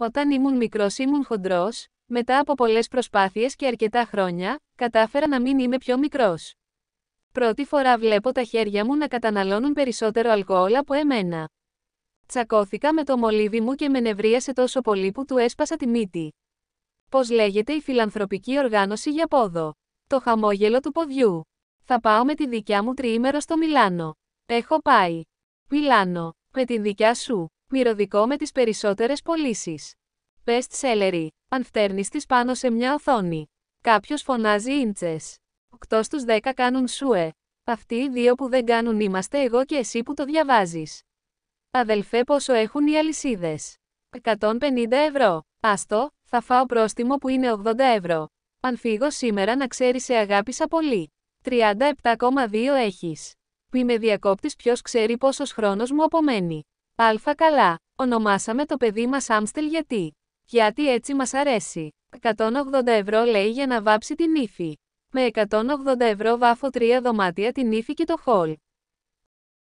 Όταν ήμουν μικρός ήμουν χοντρός, μετά από πολλές προσπάθειες και αρκετά χρόνια, κατάφερα να μην είμαι πιο μικρός. Πρώτη φορά βλέπω τα χέρια μου να καταναλώνουν περισσότερο αλκοόλ από εμένα. Τσακώθηκα με το μολύβι μου και με νευρίασε τόσο πολύ που του έσπασα τη μύτη. Πώς λέγεται η φιλανθρωπική οργάνωση για πόδο. Το χαμόγελο του ποδιού. Θα πάω με τη δικιά μου τριήμερο στο Μιλάνο. Έχω πάει. Μιλάνο. Με τη δικιά σου. Μυρωδικό με τις περισσότερες πωλήσεις. Best Celery. Αν φτέρνεις τις πάνω σε μια οθόνη. Κάποιος φωνάζει ίντσες. 8 στους 10 κάνουν σουε. Αυτοί οι δύο που δεν κάνουν είμαστε εγώ και εσύ που το διαβάζεις. Αδελφέ πόσο έχουν οι αλυσίδες. 150 ευρώ. Άστο, θα φάω πρόστιμο που είναι 80 ευρώ. Αν φύγω σήμερα να ξέρεις σε αγάπησα πολύ. 37,2 έχεις. Μη με διακόπτης ποιος ξέρει πόσος χρόνος μου απομένει. Αλφα καλά. Ονομάσαμε το παιδί μας Άμστελ γιατί. Γιατί έτσι μας αρέσει. 180 ευρώ λέει για να βάψει την ύφη. Με 180 ευρώ βάφω τρία δωμάτια την ύφη και το χολ.